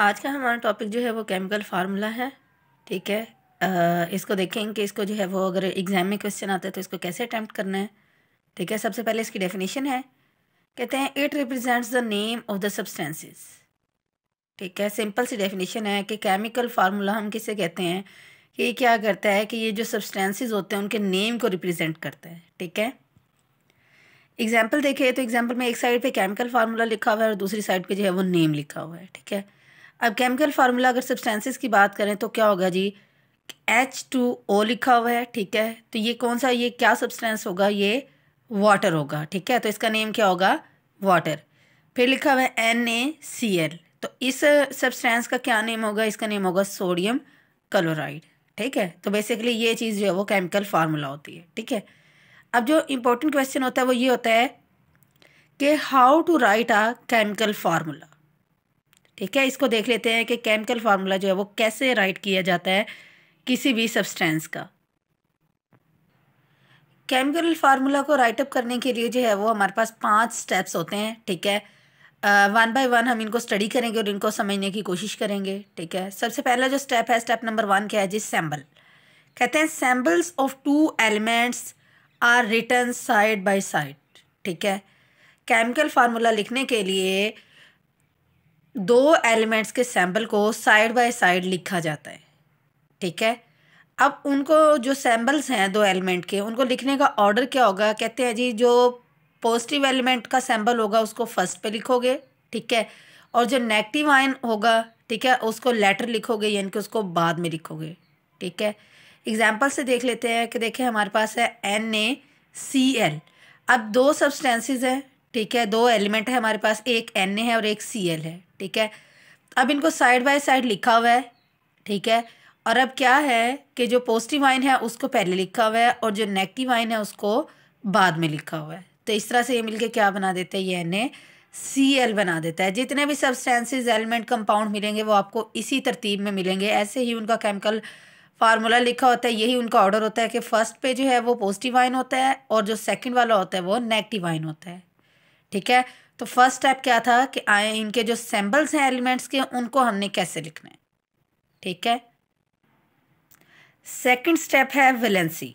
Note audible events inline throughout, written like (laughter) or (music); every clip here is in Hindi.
आज का हमारा टॉपिक जो है वो केमिकल फार्मूला है ठीक है आ, इसको देखेंगे कि इसको जो है वो अगर एग्ज़ाम में क्वेश्चन आता है तो इसको कैसे अटैम्प्ट करना है ठीक है सबसे पहले इसकी डेफिनेशन है कहते हैं it represents the name of the substances ठीक है सिंपल सी डेफिनेशन है कि केमिकल फार्मूला हम किसे कहते हैं कि ये क्या करता है कि ये जो सब्सटेंसेस होते हैं उनके नेम को रिप्रेजेंट करता है ठीक है एग्जाम्पल देखें तो एग्जाम्पल में एक साइड पे केमिकल फार्मूला लिखा हुआ है और दूसरी साइड पे जो है वो नेम लिखा हुआ है ठीक है अब केमिकल फार्मूला अगर सब्सटेंसेस की बात करें तो क्या होगा जी एच टू ओ लिखा हुआ है ठीक है तो ये कौन सा ये क्या सब्सटेंस होगा ये वाटर होगा ठीक है तो इसका नेम क्या होगा वाटर फिर लिखा हुआ है एन ए सी एल तो इस सब्सटेंस का क्या नेम होगा इसका नेम होगा सोडियम क्लोराइड ठीक है तो बेसिकली ये चीज़ जो है वो केमिकल फार्मूला होती है ठीक है अब जो इम्पोर्टेंट क्वेश्चन होता है वो ये होता है कि how to write a chemical formula ठीक है इसको देख लेते हैं कि केमिकल फार्मूला जो है वो कैसे राइट किया जाता है किसी भी सब्सटेंस का केमिकल फार्मूला को राइटअप करने के लिए जो है वो हमारे पास पांच स्टेप्स होते हैं ठीक है वन बाय वन हम इनको स्टडी करेंगे और इनको समझने की कोशिश करेंगे ठीक है सबसे पहला जो स्टेप है स्टेप नंबर वन क्या है जी सैम्बल कहते हैं symbols of two elements are written side by side ठीक है केमिकल फार्मूला लिखने के लिए दो एलिमेंट्स के सैम्पल को साइड बाय साइड लिखा जाता है ठीक है अब उनको जो सैम्पल्स हैं दो एलिमेंट के उनको लिखने का ऑर्डर क्या होगा कहते हैं जी जो पॉजिटिव एलिमेंट का सैम्पल होगा उसको फर्स्ट पे लिखोगे ठीक है और जो नेगेटिव आयन होगा ठीक है उसको लेटर लिखोगे यानी कि उसको बाद में लिखोगे ठीक है एग्जाम्पल से देख लेते हैं कि देखिए हमारे पास है एन ए सी एल अब दो सब्सटेंसेज हैं ठीक है दो एलिमेंट है हमारे पास एक एन है और एक सी एल है ठीक है अब इनको साइड बाय साइड लिखा हुआ है ठीक है और अब क्या है कि जो पॉजिटिव आइन है उसको पहले लिखा हुआ है और जो नेगेटिव आइन है उसको बाद में लिखा हुआ है तो इस तरह से ये मिलके क्या बना देते हैं ये एन ए सी एल बना देता है जितने भी सब्सटेंसेस एलिमेंट कंपाउंड मिलेंगे वो आपको इसी तरतीब में मिलेंगे ऐसे ही उनका केमिकल फार्मूला लिखा होता है यही उनका ऑर्डर होता है कि फर्स्ट पे जो है वो पॉजिटिव आइन होता है और जो सेकेंड वाला होता है वो नेगेटिव आइन होता है ठीक है तो फर्स्ट स्टेप क्या था कि आए इनके जो सैम्पल्स हैं एलिमेंट्स के उनको हमने कैसे लिखना है ठीक है सेकंड स्टेप है विलेंसी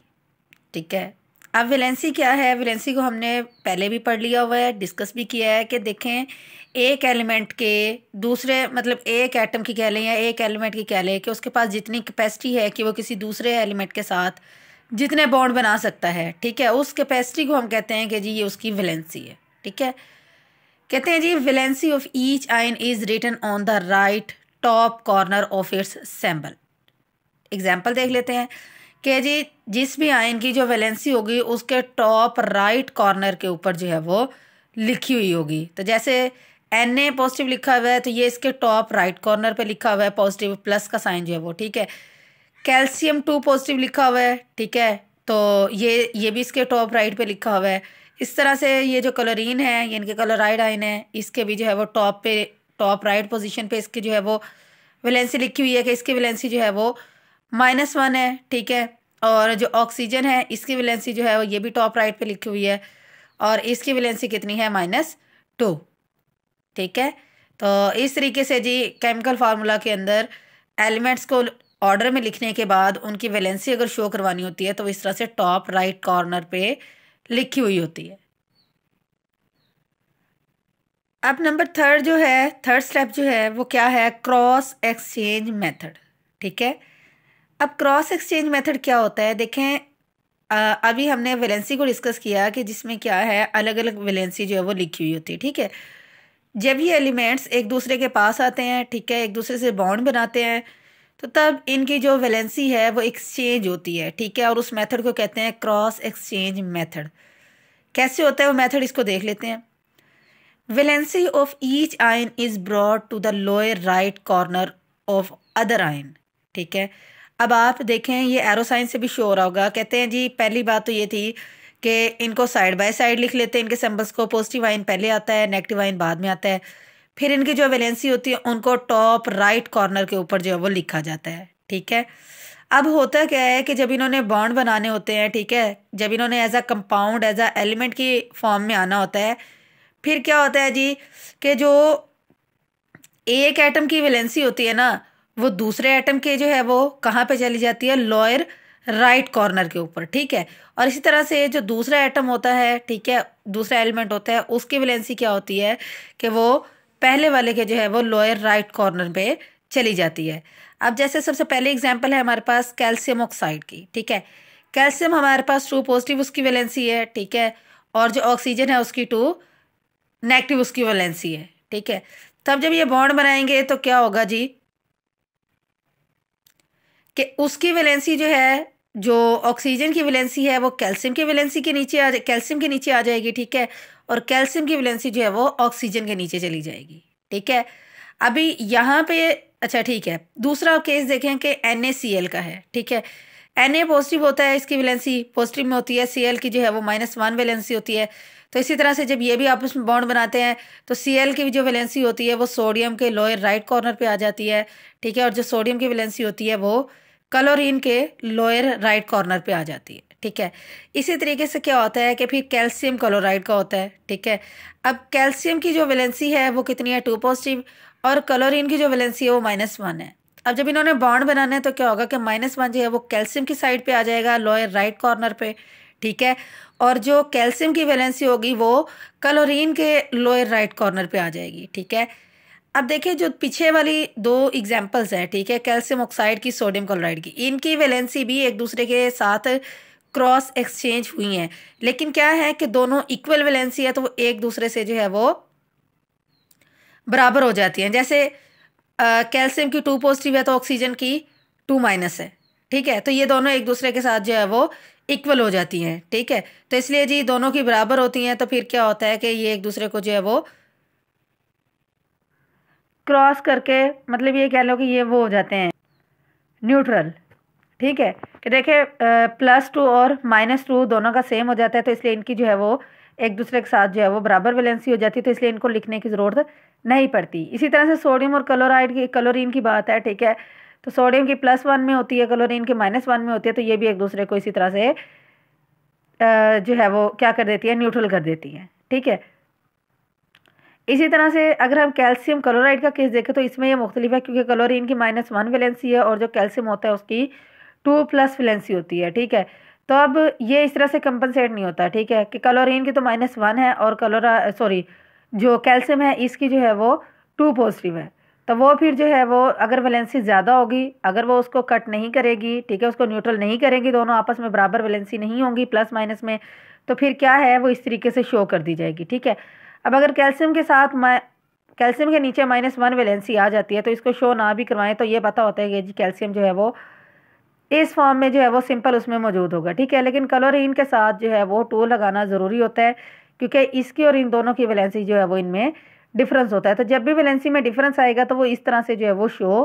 ठीक है अब विलेंसी क्या है विलेंसी को हमने पहले भी पढ़ लिया हुआ है डिस्कस भी किया है कि देखें एक एलिमेंट के दूसरे मतलब एक एटम की कह लें या एक एलिमेंट की कह लें कि उसके पास जितनी कैपेसिटी है कि वो किसी दूसरे एलिमेंट के साथ जितने बॉन्ड बना सकता है ठीक है उस कैपेसिटी को हम कहते हैं कि जी ये उसकी विलेंसी है ठीक है कहते हैं जी valency of each ion is written on the right top corner of its symbol example देख लेते हैं कि जी जिस भी आयन की जो वैलेंसी होगी उसके टॉप राइट कॉर्नर के ऊपर जो है वो लिखी हुई होगी तो जैसे एन ए पॉजिटिव लिखा हुआ है तो ये इसके टॉप राइट कॉर्नर पे लिखा हुआ है पॉजिटिव प्लस का साइन जो है वो ठीक है कैल्शियम टू पॉजिटिव लिखा हुआ है ठीक है तो ये ये भी इसके टॉप राइट पे लिखा हुआ है इस तरह से ये जो कलरिन है ये इनके कलोराइड आइन है इसके भी जो है वो टॉप पे टॉप राइट पोजीशन पे इसकी जो है वो वैलेंसी लिखी हुई है कि इसकी वैलेंसी जो है वो माइनस वन है ठीक है और जो ऑक्सीजन है इसकी वैलेंसी जो है वो ये भी टॉप राइट पे लिखी हुई है और इसकी वैलेंसी कितनी है माइनस टू ठीक है तो इस तरीके से जी केमिकल फार्मूला के अंदर एलिमेंट्स को ऑर्डर में लिखने के बाद उनकी वैलेंसी अगर शो करवानी होती है तो इस तरह से टॉप राइट कॉर्नर पर लिखी हुई होती है अब नंबर थर्ड जो है थर्ड स्टेप जो है वो क्या है क्रॉस एक्सचेंज मेथड ठीक है अब क्रॉस एक्सचेंज मेथड क्या होता है देखें अभी हमने वैलेंसी को डिस्कस किया कि जिसमें क्या है अलग अलग वैलेंसी जो है वो लिखी हुई होती है ठीक है जब ये एलिमेंट्स एक दूसरे के पास आते हैं ठीक है एक दूसरे से बॉन्ड बनाते हैं तो तब इनकी जो वैलेंसी है वो एक्सचेंज होती है ठीक है और उस मेथड को कहते हैं क्रॉस एक्सचेंज मेथड कैसे होता है वो मेथड इसको देख लेते हैं valency of each ion is brought to the lower right corner of other ion ठीक है अब आप देखें ये एरो साइन से भी शो हो रहा होगा कहते हैं जी पहली बात तो ये थी कि इनको साइड बाय साइड लिख लेते हैं इनके सिंबल्स को पॉजिटिव आइन पहले आता है नेगेटिव आइन बाद में आता है फिर इनकी जो वैलेंसी होती है उनको टॉप राइट कॉर्नर के ऊपर जो है वो लिखा जाता है ठीक है अब होता क्या है कि जब इन्होंने बॉन्ड बनाने होते हैं ठीक है जब इन्होंने as a compound as a element की फॉर्म में आना होता है फिर क्या होता है जी कि जो एक एटम की वैलेंसी होती है ना वो दूसरे एटम के जो है वो कहाँ पे चली जाती है लॉयर राइट कॉर्नर के ऊपर ठीक है और इसी तरह से जो दूसरा एटम होता है ठीक है दूसरा एलिमेंट होता है उसकी वैलेंसी क्या होती है कि वो पहले वाले के जो है वो लोअर राइट कॉर्नर पे चली जाती है अब जैसे सबसे पहले एग्जाम्पल है हमारे पास कैल्शियम ऑक्साइड की ठीक है कैल्शियम हमारे पास टू पॉजिटिव उसकी वैलेंसी है ठीक है और जो ऑक्सीजन है उसकी टू नेगेटिव उसकी वैलेंसी है ठीक है तब जब ये बॉन्ड बनाएंगे तो क्या होगा जी कि उसकी वैलेंसी जो है जो ऑक्सीजन की वैलेंसी है वो कैल्शियम की वैलेंसी के नीचे आ कैल्शियम के नीचे आ जाएगी ठीक है और कैल्शियम की वैलेंसी जो है वो ऑक्सीजन के नीचे चली जाएगी ठीक है अभी यहाँ पे अच्छा ठीक है दूसरा केस देखें कि एन का है ठीक है एन ए पॉजिटिव होता है इसकी वैलेंसी पॉजिटिव में होती है सी एल की जो है वो माइनस वन वैलेंसी होती है तो इसी तरह से जब ये भी आपस में बॉन्ड बनाते हैं तो सी एल की जो वैलेंसी होती है वो सोडियम के लोअर राइट कॉर्नर पे आ जाती है ठीक है और जो सोडियम की वैलेंसी होती है वो कलोरीन के लोअर राइट कॉर्नर पे आ जाती है ठीक है इसी तरीके से क्या होता है कि फिर कैल्शियम क्लोराइड का होता है ठीक है अब कैल्शियम की जो वैलेंसी है वो कितनी है टू पॉजिटिव और क्लोरीन की जो वैलेंसी है वो माइनस वन है अब जब इन्होंने बॉन्ड बनाना है तो क्या होगा कि माइनस वन जो है वो कैल्शियम की साइड पे आ जाएगा लोअर राइट कॉर्नर पे ठीक है और जो कैल्शियम की वैलेंसी होगी वो क्लोरीन के लोअर राइट कॉर्नर पे आ जाएगी ठीक है अब देखिए जो पीछे वाली दो एग्जाम्पल्स हैं ठीक है कैल्शियम ऑक्साइड की सोडियम क्लोराइड की इनकी वैलेंसी भी एक दूसरे के साथ क्रॉस एक्सचेंज हुई है लेकिन क्या है कि दोनों इक्वल वैलेंसी है तो वो एक दूसरे से जो है वो बराबर हो जाती हैं जैसे कैल्शियम की टू पॉजिटिव है तो ऑक्सीजन की टू माइनस है ठीक है तो ये दोनों एक दूसरे के साथ जो है वो इक्वल हो जाती हैं ठीक है तो इसलिए जी दोनों की बराबर होती हैं तो फिर क्या होता है कि ये एक दूसरे को जो है वो क्रॉस करके मतलब ये कह लो कि ये वो हो जाते हैं न्यूट्रल ठीक है कि देखिए प्लस टू और माइनस टू दोनों का सेम हो जाता है तो इसलिए इनकी जो है वो एक दूसरे के साथ जो है वो बराबर वैलेंसी हो जाती है तो इसलिए इनको लिखने की ज़रूरत नहीं पड़ती इसी तरह से सोडियम और क्लोराइड की क्लोरीन की बात है ठीक है तो सोडियम की प्लस वन में होती है क्लोरीन की माइनस वन में होती है तो ये भी एक दूसरे को इसी तरह से जो है वो क्या कर देती है न्यूट्रल कर देती है ठीक है इसी तरह से अगर हम कैल्शियम क्लोराइड का केस देखें तो इसमें यह मुख्तलिफ है क्योंकि क्लोरीन की माइनस वन वैलेंसी है और जो कैल्शियम होता है उसकी टू प्लस वैलेंसी होती है ठीक है तो अब ये इस तरह से कंपनसेट नहीं होता ठीक है कि क्लोरीन की तो माइनस वन है और क्लोरा सॉरी जो कैल्शियम है इसकी जो है वो टू पॉजिटिव है तो वो फिर जो है वो अगर वैलेंसी ज़्यादा होगी अगर वो उसको कट नहीं करेगी ठीक है उसको न्यूट्रल नहीं करेगी दोनों आपस में बराबर वैलेंसी नहीं होंगी प्लस माइनस में तो फिर क्या है वो इस तरीके से शो कर दी जाएगी ठीक है अब अगर कैल्शियम के साथ कैल्शियम के नीचे माइनस वन वैलेंसी आ जाती है तो इसको शो ना भी करवाएं तो ये पता होता है कि जी कैल्शियम जो है वो इस फॉर्म में जो है वो सिंपल उसमें मौजूद होगा ठीक है लेकिन कलोरीन के साथ जो है वो टू लगाना ज़रूरी होता है क्योंकि इसकी और इन दोनों की वैलेंसी जो है वो इनमें डिफरेंस होता है तो जब भी वैलेंसी में डिफरेंस आएगा तो वो इस तरह से जो है वो शो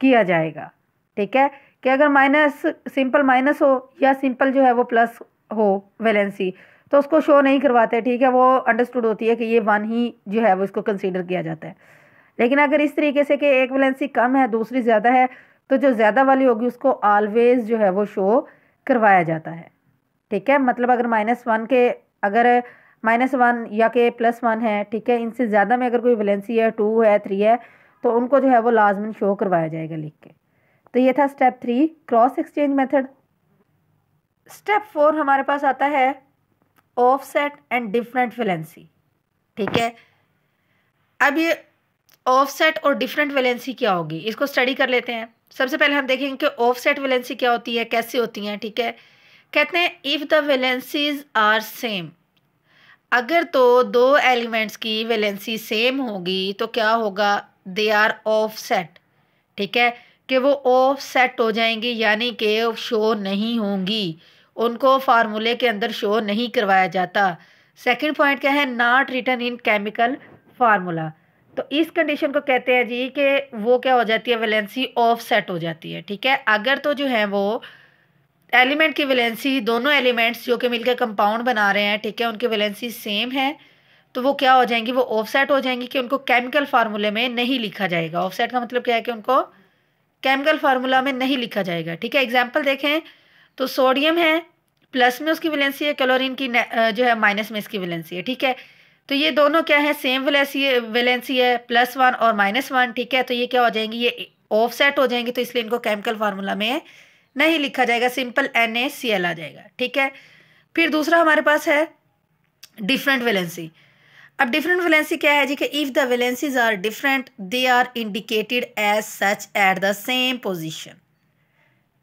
किया जाएगा ठीक है कि अगर माइनस सिंपल माइनस हो या सिंपल जो है वो प्लस हो वैलेंसी तो उसको शो नहीं करवाते ठीक है वो अंडरस्टूड होती है कि ये वन ही जो है वो इसको कंसिडर किया जाता है लेकिन अगर इस तरीके से कि एक वैलेंसी कम है दूसरी ज़्यादा है तो जो ज़्यादा वाली होगी उसको ऑलवेज़ जो है वो शो करवाया जाता है ठीक है मतलब अगर माइनस वन के अगर माइनस वन या के प्लस वन है ठीक है इनसे ज़्यादा में अगर कोई वैलेंसी है टू है थ्री है तो उनको जो है वो लाजमन शो करवाया जाएगा लिख के तो ये था step three cross exchange method step four हमारे पास आता है ऑफसेट एंड डिफरेंट वैलेंसी ठीक है अब ये ऑफसेट और डिफरेंट वैलेंसी क्या होगी इसको स्टडी कर लेते हैं सबसे पहले हम देखेंगे कि ऑफसेट वैलेंसी क्या होती है कैसे होती हैं ठीक है कहते हैं if the valencies are same अगर तो दो एलिमेंट्स की वैलेंसी सेम होगी तो क्या होगा दे आर सेट ठीक है कि वो ऑफ सेट हो जाएंगी यानी कि शो नहीं होंगी उनको फार्मूले के अंदर शो नहीं करवाया जाता सेकंड पॉइंट क्या है not written in chemical formula तो इस कंडीशन को कहते हैं जी कि वो क्या हो जाती है वैलेंसी ऑफसेट हो जाती है ठीक है अगर तो जो है वो एलिमेंट की वैलेंसी दोनों एलिमेंट्स जो कि मिलकर कंपाउंड बना रहे हैं ठीक है उनकी वैलेंसी सेम है तो वो क्या हो जाएंगी वो ऑफसेट हो जाएंगी कि उनको केमिकल फार्मूले में नहीं लिखा जाएगा ऑफसेट का मतलब क्या है कि उनको केमिकल फार्मूला में नहीं लिखा जाएगा ठीक है एग्जाम्पल देखें तो सोडियम है प्लस में उसकी वैलेंसी है क्लोरीन की जो है माइनस में इसकी वैलेंसी है ठीक है तो ये दोनों क्या है सेम वैलेंसी वैलेंसी है प्लस वन और माइनस वन ठीक है तो ये क्या हो जाएंगी ये ऑफसेट हो जाएंगी तो इसलिए इनको केमिकल फार्मूला में नहीं लिखा जाएगा simple N A C L आ जाएगा ठीक है फिर दूसरा हमारे पास है डिफरेंट वैलेंसी अब डिफरेंट वैलेंसी क्या है जी कि if the valencies are different they are indicated as such at the same position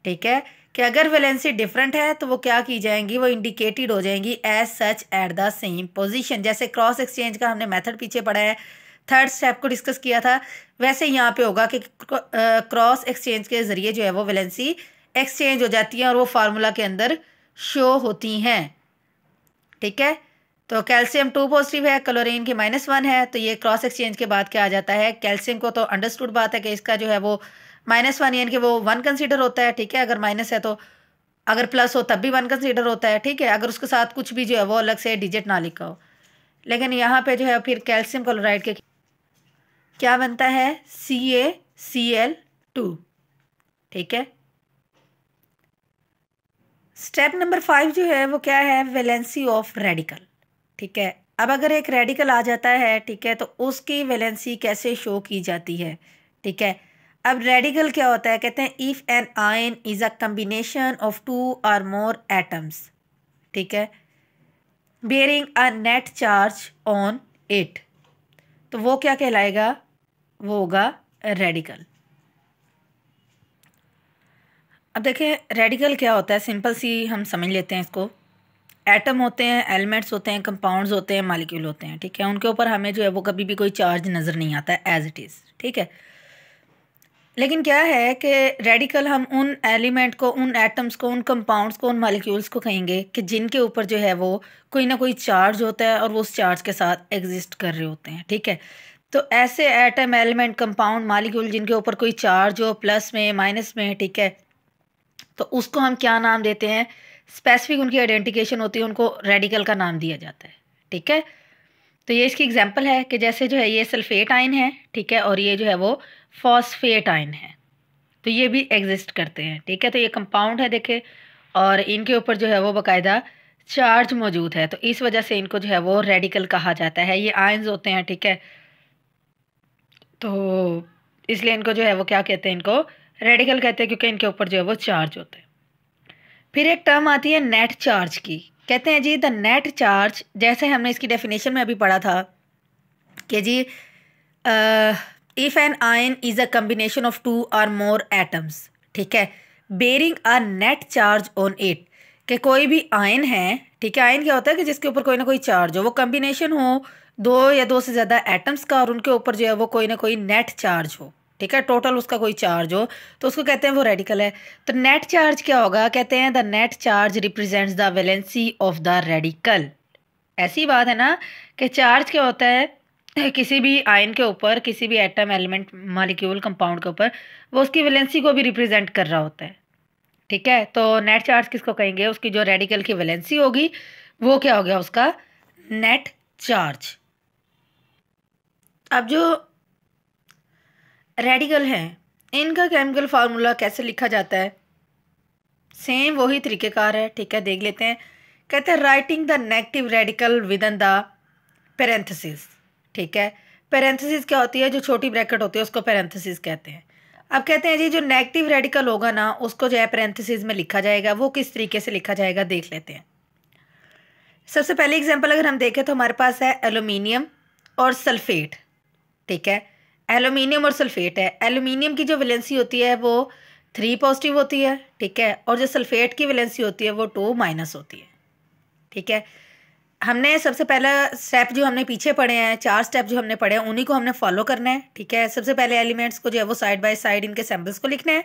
ठीक है कि अगर वैलेंसी डिफरेंट है तो वो क्या की जाएंगी वो इंडिकेटेड हो जाएंगी as such at the same position जैसे क्रॉस एक्सचेंज का हमने मेथड पीछे पढ़ा है थर्ड स्टेप को डिस्कस किया था वैसे यहाँ पे होगा कि क्रॉस एक्सचेंज के ज़रिए जो है वो वैलेंसी एक्सचेंज हो जाती है और वो फार्मूला के अंदर शो होती हैं ठीक है तो कैल्शियम टू पॉजिटिव है क्लोरीन की माइनस वन है तो ये क्रॉस एक्सचेंज के बाद क्या आ जाता है कैल्शियम को तो अंडरस्टूड बात है कि इसका जो है वो माइनस वन यानी कि वो वन कंसिडर होता है ठीक है अगर माइनस है तो अगर प्लस हो तब भी वन कंसीडर होता है ठीक है अगर उसके साथ कुछ भी जो है वो अलग से डिजिट ना लिखा हो लेकिन यहाँ पे जो है फिर कैल्शियम क्लोराइड के क्या बनता है सी ए सी एल टू ठीक है स्टेप नंबर फाइव जो है वो क्या है वेलेंसी ऑफ रेडिकल ठीक है अब अगर एक रेडिकल आ जाता है ठीक है तो उसकी वेलेंसी कैसे शो की जाती है ठीक है अब रेडिकल क्या होता है कहते हैं if an ion is a combination of two और मोर एटम्स ठीक है bearing a net charge on it तो वो क्या कहलाएगा वो होगा रेडिकल अब देखें रेडिकल क्या होता है सिंपल सी हम समझ लेते हैं इसको एटम होते हैं एलिमेंट्स होते हैं कंपाउंड्स होते हैं मालिक्यूल होते हैं ठीक है उनके ऊपर हमें जो है वो कभी भी कोई चार्ज नज़र नहीं आता है एज इट इज़ ठीक है लेकिन क्या है कि रेडिकल हम उन एलिमेंट को उन एटम्स को उन कंपाउंड्स को उन मालिक्यूल्स को कहेंगे कि जिनके ऊपर जो है वो कोई ना कोई चार्ज होता है और वो उस चार्ज के साथ एग्जिस्ट कर रहे होते हैं ठीक है तो ऐसे एटम एलिमेंट कंपाउंड मालिक्यूल जिनके ऊपर कोई चार्ज हो प्लस में माइनस में ठीक है तो उसको हम क्या नाम देते हैं स्पेसिफिक उनकी आइडेंटिफिकेशन होती है उनको रेडिकल का नाम दिया जाता है ठीक है तो ये इसकी एग्जांपल है कि जैसे जो है ये सल्फेट आयन है ठीक है और ये जो है वो फॉस्फेट आयन है तो ये भी एग्जिस्ट करते हैं ठीक है तो ये कंपाउंड है देखे और इनके ऊपर जो है वो बाकायदा चार्ज मौजूद है तो इस वजह से इनको जो है वो रेडिकल कहा जाता है ये आयन्स होते हैं ठीक है तो इसलिए इनको जो है वो क्या कहते हैं इनको रेडिकल कहते हैं क्योंकि इनके ऊपर जो है वो चार्ज होते हैं फिर एक टर्म आती है नेट चार्ज की कहते हैं जी द नेट चार्ज जैसे हमने इसकी डेफिनेशन में अभी पढ़ा था कि जी आ, if an ion is a combination of two or more atoms ठीक है bearing a net charge on it कि कोई भी आयन है ठीक है आयन क्या होता है कि जिसके ऊपर कोई ना कोई चार्ज हो वो कम्बिनेशन हो दो या दो से ज़्यादा एटम्स का और उनके ऊपर जो है वो कोई ना कोई नेट चार्ज हो ठीक है टोटल उसका कोई चार्ज हो तो उसको कहते हैं वो रेडिकल है तो नेट चार्ज क्या होगा कहते हैं the net charge represents the valency of the radical ऐसी बात है ना कि चार्ज क्या होता है किसी भी आयन के ऊपर किसी भी एटम एलिमेंट मालिक्यूल कंपाउंड के ऊपर वो उसकी वैलेंसी को भी रिप्रेजेंट कर रहा होता है ठीक है तो नेट चार्ज किसको कहेंगे उसकी जो रेडिकल की वैलेंसी होगी वो क्या हो गया उसका नेट चार्ज अब जो रेडिकल हैं इनका केमिकल फार्मूला कैसे लिखा जाता है सेम वही तरीक़ेकार है ठीक है देख लेते हैं कहते हैं writing the negative radical within the parenthesis ठीक है पैरेंथेसिस क्या होती है जो छोटी ब्रैकेट होती है उसको पैरेंथेसिस कहते हैं अब कहते हैं जी जो नेगेटिव रेडिकल होगा ना उसको जो है पैरेंथेसिस में लिखा जाएगा वो किस तरीके से लिखा जाएगा देख लेते हैं सबसे पहले एग्जाम्पल अगर हम देखें तो हमारे पास है एलुमिनियम और सल्फेट ठीक है एलुमिनियम और सल्फेट है एलुमिनियम की जो वैलेंसी होती है वो थ्री पॉजिटिव होती है ठीक है और जो सल्फेट की वैलेंसी होती है वो टू माइनस होती है ठीक है हमने सबसे पहला स्टेप जो हमने पीछे पढ़े हैं चार स्टेप जो हमने पढ़े हैं उन्हीं को हमने फॉलो करना है ठीक है सबसे पहले एलिमेंट्स को जो है वो साइड बाय साइड इनके सैम्पल्स को लिखना है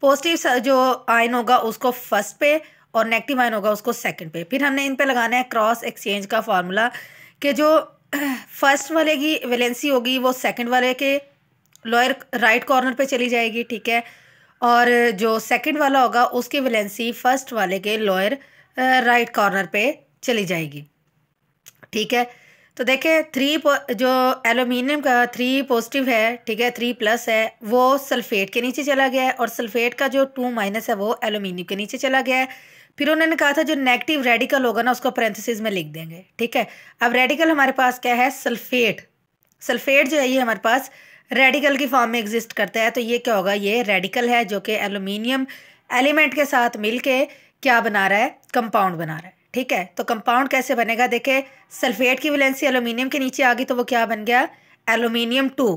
पॉजिटिव जो आयन होगा उसको फर्स्ट पे और नेगेटिव आयन होगा उसको सेकंड पे फिर हमने इन पे लगाना है क्रॉस एक्सचेंज का फार्मूला कि जो फर्स्ट (clears throat) वाले की वैलेंसी होगी वो सेकेंड वाले के लोअर राइट कॉर्नर पर चली जाएगी ठीक है और जो सेकेंड वाला होगा उसकी वैलेंसी फर्स्ट वाले के लोअर राइट कॉर्नर पर चली जाएगी ठीक है तो देखें थ्री जो एलुमिनियम का थ्री पॉजिटिव है ठीक है थ्री प्लस है वो सल्फेट के नीचे चला गया है और सल्फेट का जो टू माइनस है वो एलुमिनियम के नीचे चला गया है फिर उन्होंने कहा था जो नेगेटिव रेडिकल होगा ना उसको पेरेंथेसिस में लिख देंगे ठीक है अब रेडिकल हमारे पास क्या है सल्फेट सल्फेट जो है ये हमारे पास रेडिकल की फॉर्म में एग्जिस्ट करता है तो ये क्या होगा ये रेडिकल है जो कि एलुमिनियम एलिमेंट के साथ मिल के क्या बना रहा है कंपाउंड बना रहा है ठीक है तो कंपाउंड कैसे बनेगा देखे सल्फेट की वैलेंसी एलुमिनियम के नीचे आ गई तो वो क्या बन गया एलुमिनियम टू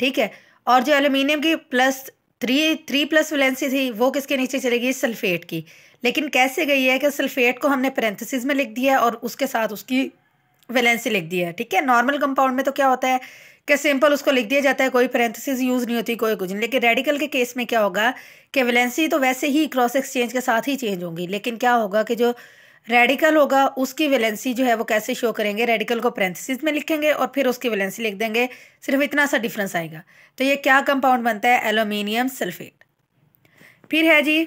ठीक है और जो एलुमिनियम की plus three three plus valency थी वो किसके नीचे चलेगी सल्फेट की लेकिन कैसे गई है कि सल्फेट को हमने पेरेंथेसिस में लिख दिया है और उसके साथ उसकी वैलेंसी लिख दिया है ठीक है नॉर्मल कंपाउंड में तो क्या होता है कि सिंपल उसको लिख दिया जाता है कोई पेरेंथेसिस यूज़ नहीं होती कोई कुछ नहीं लेकिन रेडिकल के केस में क्या होगा कि वैलेंसी तो वैसे ही क्रॉस एक्सचेंज के साथ ही चेंज होंगी लेकिन क्या होगा कि जो रेडिकल होगा उसकी वैलेंसी जो है वो कैसे शो करेंगे रेडिकल को प्रेंथिस में लिखेंगे और फिर उसकी वैलेंसी लिख देंगे सिर्फ इतना सा डिफरेंस आएगा तो ये क्या कंपाउंड बनता है एल्यूमिनियम सल्फेट फिर है जी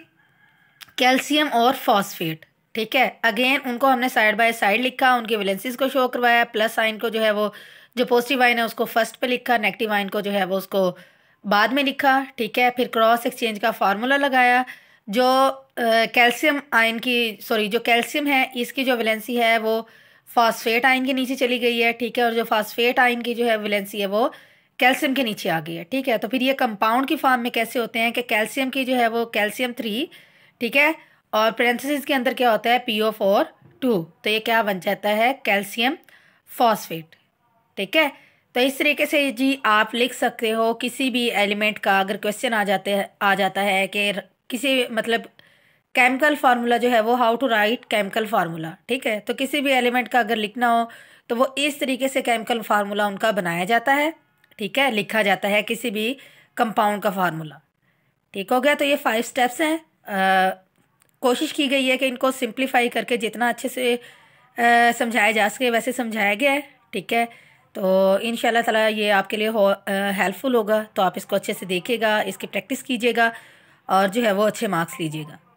कैल्शियम और फॉस्फेट ठीक है अगेन उनको हमने साइड बाय साइड लिखा उनकी वैलेंसीज को शो करवाया प्लस आइन को जो है वो जो पॉजिटिव आइन है उसको फर्स्ट पे लिखा नेगेटिव आइन को जो है वो उसको बाद में लिखा ठीक है फिर क्रॉस एक्सचेंज का फार्मूला लगाया जो कैल्शियम आयन की सॉरी जो कैल्शियम है इसकी जो वैलेंसी है वो फास्फेट आयन के नीचे चली गई है ठीक है और जो फास्फेट आयन की जो है वैलेंसी है वो कैल्शियम के नीचे आ गई है ठीक है तो फिर ये कंपाउंड की फॉर्म में कैसे होते हैं कि कैल्शियम की जो है वो कैल्शियम थ्री ठीक है और पेरेंथेसिस के अंदर क्या होता है पी ओ फोर टू तो ये क्या बन जाता है कैल्शियम फॉस्फेट ठीक है तो इस तरीके से जी आप लिख सकते हो किसी भी एलिमेंट का अगर क्वेश्चन आ जाते आ जाता है कि किसी मतलब केमिकल फार्मूला जो है वो how to write chemical formula ठीक है तो किसी भी एलिमेंट का अगर लिखना हो तो वो इस तरीके से केमिकल फार्मूला उनका बनाया जाता है ठीक है लिखा जाता है किसी भी कंपाउंड का फार्मूला ठीक हो गया तो ये फाइव स्टेप्स हैं कोशिश की गई है कि इनको सिंप्लीफाई करके जितना अच्छे से समझाया जा सके वैसे समझाया गया है ठीक है तो इन ताला ये आपके लिए हो हेल्पफुल होगा तो आप इसको अच्छे से देखिएगा इसकी प्रैक्टिस कीजिएगा और जो है वो अच्छे मार्क्स लीजिएगा